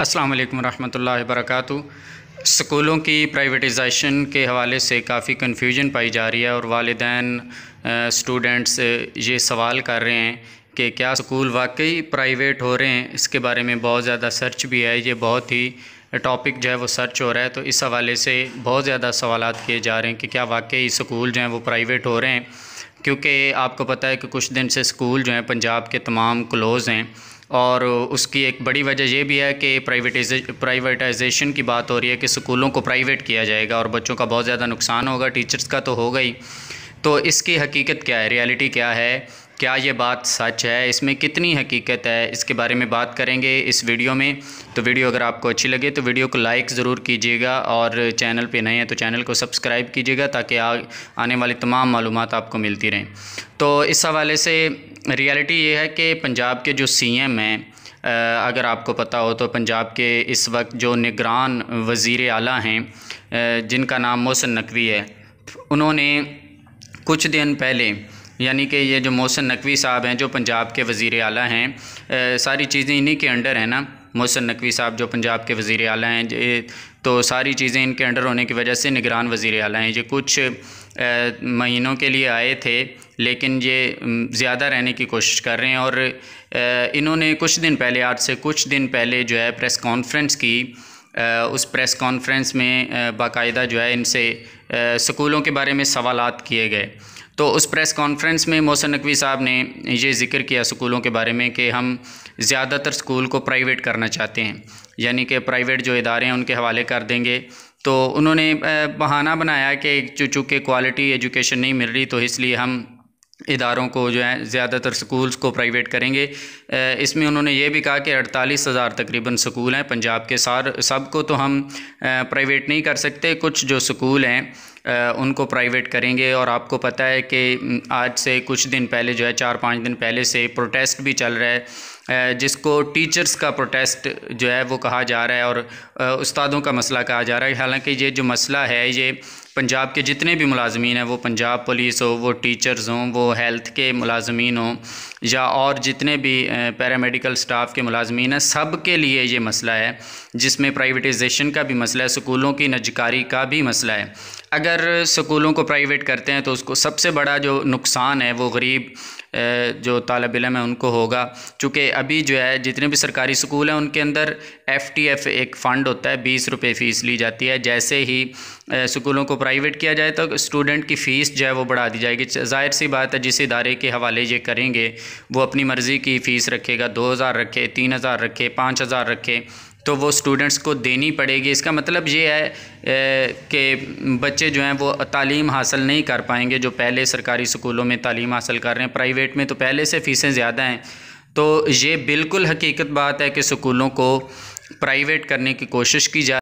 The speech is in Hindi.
अस्सलाम वालेकुम रहमतुल्लाहि स्कूलों की प्राइवेटाइजेशन के हवाले से काफ़ी कन्फ्यूजन पाई जा रही है और वालदेन स्टूडेंट्स ये सवाल कर रहे हैं कि क्या स्कूल वाकई प्राइवेट हो रहे हैं इसके बारे में बहुत ज़्यादा सर्च भी है ये बहुत ही टॉपिक जो है वो सर्च हो रहा है तो इस हवाले से बहुत ज़्यादा सवाल किए जा रहे हैं कि क्या वाकई स्कूल जो हैं वो प्राइवेट हो रहे हैं क्योंकि आपको पता है कि कुछ दिन से स्कूल जो हैं पंजाब के तमाम क्लोज़ हैं और उसकी एक बड़ी वजह यह भी है कि प्राइवेटाइजे प्राइवेटाइजेशन की बात हो रही है कि स्कूलों को प्राइवेट किया जाएगा और बच्चों का बहुत ज़्यादा नुकसान होगा टीचर्स का तो होगा ही तो इसकी हकीकत क्या है रियलिटी क्या है क्या ये बात सच है इसमें कितनी हकीकत है इसके बारे में बात करेंगे इस वीडियो में तो वीडियो अगर आपको अच्छी लगे तो वीडियो को लाइक ज़रूर कीजिएगा और चैनल पे नए हैं तो चैनल को सब्सक्राइब कीजिएगा ताकि आने वाली तमाम मालूम आपको मिलती रहें तो इस हवाले से रियलिटी ये है कि पंजाब के जो सीएम हैं अगर आपको पता हो तो पंजाब के इस वक्त जो निगरान वज़ी अला हैं जिनका नाम मोहसन नकवी है उन्होंने कुछ दिन पहले यानी कि ये जो मोहसन नकवी साहब हैं जो पंजाब के वज़ी अला हैं सारी चीज़ें इन्हीं के अंडर हैं ना मोहसन नकवी साहब जो पंजाब के वज़ी अला हैं तो सारी चीज़ें इनके अंडर होने की वजह से निगरान वज़ी अला हैं ये कुछ महीनों के लिए आए थे लेकिन ये ज़्यादा रहने की कोशिश कर रहे हैं और इन्होंने कुछ दिन पहले आज से कुछ दिन पहले जो है प्रेस कॉन्फ्रेंस की उस प्रेस कॉन्फ्रेंस में बाकायदा जो है इनसे स्कूलों के बारे में सवाल किए गए तो उस प्रेस कॉन्फ्रेंस में मोहसन नकवी साहब ने ये जिक्र किया स्कूलों के बारे में कि हम ज़्यादातर स्कूल को प्राइवेट करना चाहते हैं यानी कि प्राइवेट जो इदारे हैं उनके हवाले कर देंगे तो उन्होंने बहाना बनाया कि चूँकि क्वालिटी एजुकेशन नहीं मिल रही तो इसलिए हम इदारों को जो है ज़्यादातर स्कूल्स को प्राइवेट करेंगे इसमें उन्होंने ये भी कहा कि अड़तालीस हज़ार तकरीबन स्कूल हैं पंजाब के सार सब को तो हम प्राइवेट नहीं कर सकते कुछ जो स्कूल हैं उनको प्राइवेट करेंगे और आपको पता है कि आज से कुछ दिन पहले जो है चार पाँच दिन पहले से प्रोटेस्ट भी चल रहा है जिसको टीचर्स का प्रोटेस्ट जो है वो कहा जा रहा है और उस्तादों का मसला कहा जा रहा है हालांकि ये जो मसला है ये पंजाब के जितने भी मुलाजमीन हैं वो पंजाब पुलिस हो वो टीचर्स हों वो हेल्थ के मुलाजमीन हों या और जितने भी पैरामेडिकल स्टाफ के मुलाजमीन हैं सब के लिए ये मसला है जिसमें प्राइवेटाइजेशन का भी मसला है स्कूलों की नजकारी का भी मसला है अगर अगर स्कूलों को प्राइवेट करते हैं तो उसको सबसे बड़ा जो नुकसान है वो गरीब जो तालब इलम है उनको होगा चूँकि अभी जो है जितने भी सरकारी स्कूल हैं उनके अंदर एफ़ टी एफ़ एक फ़ंड होता है बीस रुपये फ़ीस ली जाती है जैसे ही स्कूलों को प्राइवेट किया जाए तो स्टूडेंट की फ़ीस जो है वो बढ़ा दी जाएगी जाहिर सी बात है जिस इदारे के हवाले ये करेंगे वो अपनी मर्ज़ी की फ़ीस रखेगा दो हज़ार रखे तीन हज़ार रखे पाँच हज़ार रखे तो वो स्टूडेंट्स को देनी पड़ेगी इसका मतलब ये है कि बच्चे जो हैं वो तालीम हासिल नहीं कर पाएंगे जो पहले सरकारी स्कूलों में तालीम हासिल कर रहे हैं प्राइवेट में तो पहले से फ़ीसें ज़्यादा हैं तो ये बिल्कुल हकीकत बात है कि स्कूलों को प्राइवेट करने की कोशिश की जा